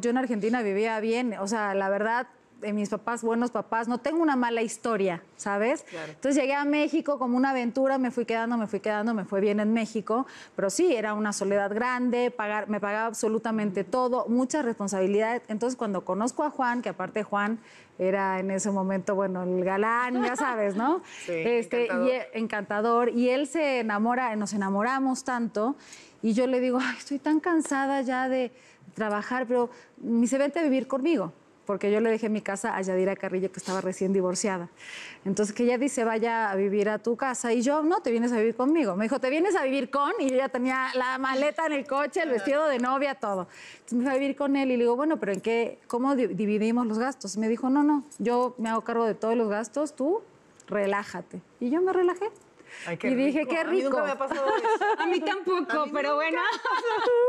yo en Argentina vivía bien, o sea, la verdad, mis papás, buenos papás, no tengo una mala historia, ¿sabes? Entonces llegué a México como una aventura, me fui quedando, me fui quedando, me fue bien en México, pero sí, era una soledad grande, pagar, me pagaba absolutamente todo, mucha responsabilidad. Entonces cuando conozco a Juan, que aparte Juan era en ese momento, bueno, el galán, ya sabes, ¿no? Sí, este, Y, e, encantador. Y él se enamora, nos enamoramos tanto, y yo le digo, estoy tan cansada ya de trabajar, pero me se vente a vivir conmigo, porque yo le dejé mi casa a Yadira Carrillo, que estaba recién divorciada. Entonces, que ella dice, vaya a vivir a tu casa, y yo, no, te vienes a vivir conmigo. Me dijo, te vienes a vivir con, y yo ya tenía la maleta en el coche, el vestido de novia, todo. Entonces me fui a vivir con él, y le digo, bueno, pero ¿en qué, cómo dividimos los gastos? Me dijo, no, no, yo me hago cargo de todos los gastos, tú relájate. Y yo me relajé. y dije, qué rico. A mí me ha pasado eso. A mí tampoco, pero bueno.